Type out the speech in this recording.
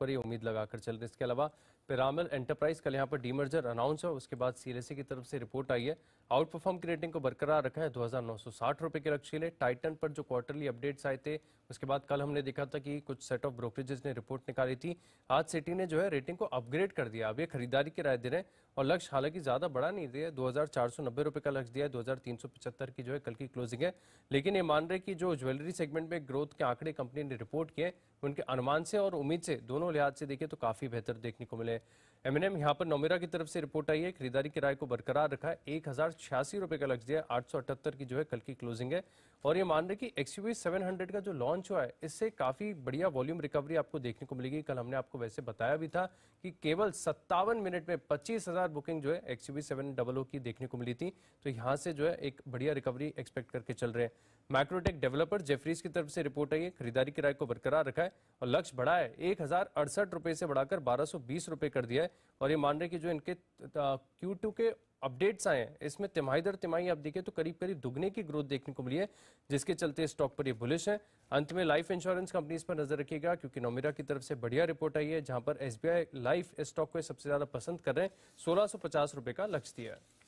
पर ही उम्मीद लगाकर चल रहे इसके अलावा पिरामल एंटरप्राइज कल यहाँ पर डीमर्जर अनाउंस है उसके बाद सीएलएससी की तरफ से रिपोर्ट आई है आउट परफॉर्म की रेटिंग को बरकरार रखा है दो हज़ार रुपए के लक्ष्य ले टाइटन पर जो क्वार्टरली अपडेट्स आए थे उसके बाद कल हमने देखा था कि कुछ सेट ऑफ ब्रोकरेजेस ने रिपोर्ट निकाली थी आज सिटी ने जो है रेटिंग को अपग्रेड कर दिया अब ये खरीदारी की राय दे रहे हैं और लक्ष्य हालांकि ज़्यादा बड़ा नहीं दिया दो रुपए का लक्ष्य दिया है दो की जो है कल की क्लोजिंग है लेकिन ये मान रहे कि जो ज्वेलरी सेगमेंट में ग्रोथ के आंकड़े कंपनी ने रिपोर्ट किए उनके अनुमान से और उम्मीद से दोनों लिहाज से देखिए तो काफ़ी बेहतर देखने को मिले है एमएनएम यहां पर नोमेरा की तरफ से रिपोर्ट आई है खरीदारी किराए को बरकरार रखा है एक हजार छियासी रुपए का लक्ष्य है आठ सौ अठहत्तर की जो है कल की क्लोजिंग है और ये मान रहे कि एक्सयूवी सेवन हंड्रेड का जो लॉन्च हुआ है इससे काफी बढ़िया वॉल्यूम रिकवरी आपको देखने को मिलेगी कल हमने आपको वैसे बताया भी था कि केवल सत्तावन मिनट में पच्चीस हजार बुकिंग जो है एक्सयूवी सेवन डबल ओ की देखने को मिली थी तो यहाँ से जो है एक बढ़िया रिकवरी एक्सपेक्ट करके चल रहे हैं माइक्रोटेक डेवलपर जेफरीज की तरफ से रिपोर्ट आई है खरीदारी किराए को बरकरार रखा है और लक्ष्य बढ़ा है एक हजार अड़सठ रुपए से बढ़ाकर बारह सौ बीस रुपए कर दिया है और ये मान रहे कि जो इनके क्यू टू के अपडेट्स आए हैं इसमें तिमाही दर तिमाही आप देखें तो करीब करीब दुगने की ग्रोथ देखने को मिली है जिसके चलते स्टॉक पर ये बुलिश है अंत में लाइफ इंश्योरेंस कंपनीज पर नजर रखिएगा क्योंकि नोमिरा की तरफ से बढ़िया रिपोर्ट आई है जहां पर एसबीआई लाइफ स्टॉक को सबसे ज्यादा पसंद कर रहे हैं सोलह रुपए का लक्ष्य दिया है